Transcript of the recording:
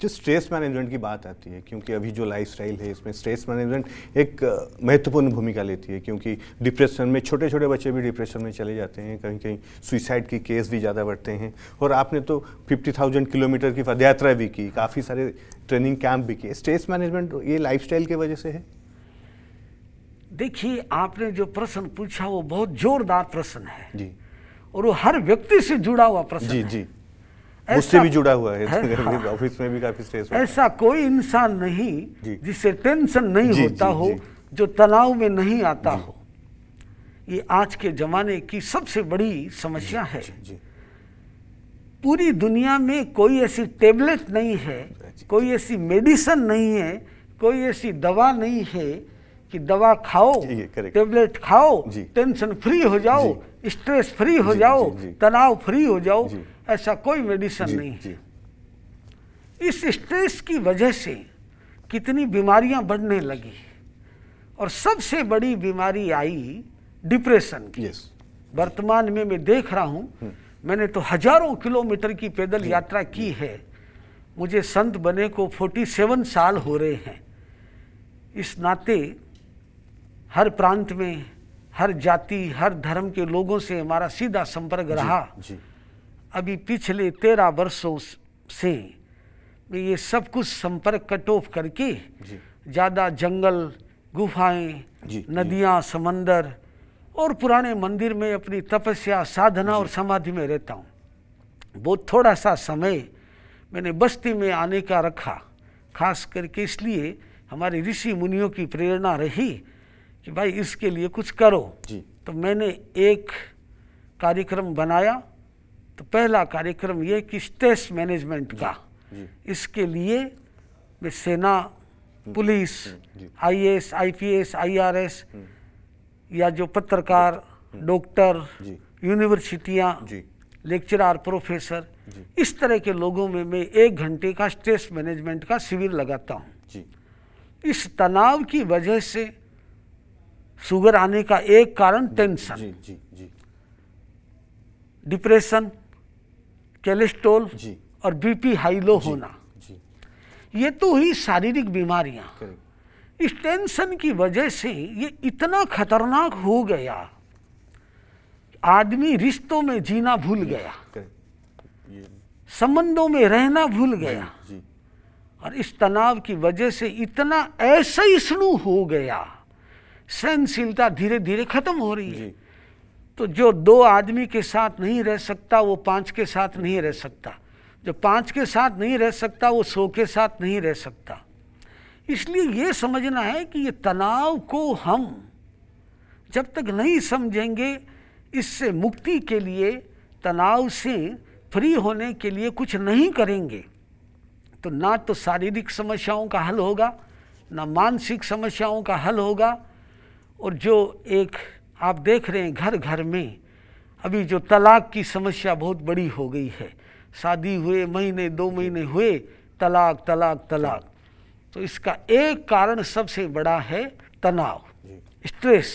जो stress management की बात आती है क्योंकि अभी जो स्टाइल है इसमें स्ट्रेस मैनेजमेंट एक महत्वपूर्ण भूमिका लेती है क्योंकि डिप्रेशन में छोटे छोटे बच्चे भी डिप्रेशन में चले जाते हैं कहीं कहीं सुइसाइड के केस भी ज़्यादा बढ़ते हैं और आपने तो 50,000 किलोमीटर की पदयात्रा भी की काफ़ी सारे ट्रेनिंग कैंप भी किए स्ट्रेस मैनेजमेंट ये लाइफ की वजह से है देखिए आपने जो प्रश्न पूछा वो बहुत जोरदार प्रश्न है जी और वो हर व्यक्ति से जुड़ा हुआ प्रश्न जी जी उससे भी जुड़ा हुआ है ऑफिस तो हाँ। में भी काफी स्ट्रेस ऐसा कोई इंसान नहीं जिसे टेंशन नहीं होता हो जो तनाव में नहीं आता हो ये आज के जमाने की सबसे बड़ी समस्या है पूरी दुनिया में कोई ऐसी टेबलेट नहीं है कोई ऐसी मेडिसन नहीं है कोई ऐसी दवा नहीं है कि दवा खाओ टेबलेट खाओ टेंशन फ्री हो जाओ स्ट्रेस फ्री हो जाओ तनाव फ्री हो जाओ ऐसा कोई मेडिसिन नहीं है इस स्ट्रेस की वजह से कितनी बीमारियां बढ़ने लगी और सबसे बड़ी बीमारी आई डिप्रेशन की वर्तमान में मैं देख रहा हूं हम्म. मैंने तो हजारों किलोमीटर की पैदल यात्रा की है मुझे संत बने को 47 साल हो रहे हैं इस नाते हर प्रांत में हर जाति हर धर्म के लोगों से हमारा सीधा संपर्क रहा जी, अभी पिछले तेरह वर्षों से मैं ये सब कुछ संपर्क कट ऑफ करके ज़्यादा जंगल गुफाएं नदियाँ समंदर और पुराने मंदिर में अपनी तपस्या साधना और समाधि में रहता हूँ वो थोड़ा सा समय मैंने बस्ती में आने का रखा खास करके इसलिए हमारे ऋषि मुनियों की प्रेरणा रही कि भाई इसके लिए कुछ करो जी तो मैंने एक कार्यक्रम बनाया तो पहला कार्यक्रम ये कि स्टेस मैनेजमेंट का जी, इसके लिए मैं सेना हम्म, पुलिस आईएएस आईपीएस आईआरएस या जो पत्रकार डॉक्टर यूनिवर्सिटियाँ लेक्चरार प्रोफेसर इस तरह के लोगों में मैं एक घंटे का स्ट्रेस मैनेजमेंट का शिविर लगाता हूँ इस तनाव की वजह से शुगर आने का एक कारण टेंशन जी जी जी डिप्रेशन कैलेस्ट्रोल और बीपी हाई लो होना जी, ये तो ही शारीरिक बीमारियां इस टेंशन की वजह से ये इतना खतरनाक हो गया आदमी रिश्तों में जीना भूल गया संबंधों में रहना भूल गया और इस तनाव की वजह से इतना ऐसा ही शुरू हो गया सहनशीलता धीरे धीरे खत्म हो रही है तो जो दो आदमी के साथ नहीं रह सकता वो पांच के साथ नहीं रह सकता जो पांच के साथ नहीं रह सकता वो सौ के साथ नहीं रह सकता इसलिए ये समझना है कि ये तनाव को हम जब तक नहीं समझेंगे इससे मुक्ति के लिए तनाव से फ्री होने के लिए कुछ नहीं करेंगे तो ना तो शारीरिक समस्याओं का हल होगा ना मानसिक समस्याओं का हल होगा और जो एक आप देख रहे हैं घर घर में अभी जो तलाक की समस्या बहुत बड़ी हो गई है शादी हुए महीने दो महीने हुए तलाक तलाक तलाक तो इसका एक कारण सबसे बड़ा है तनाव स्ट्रेस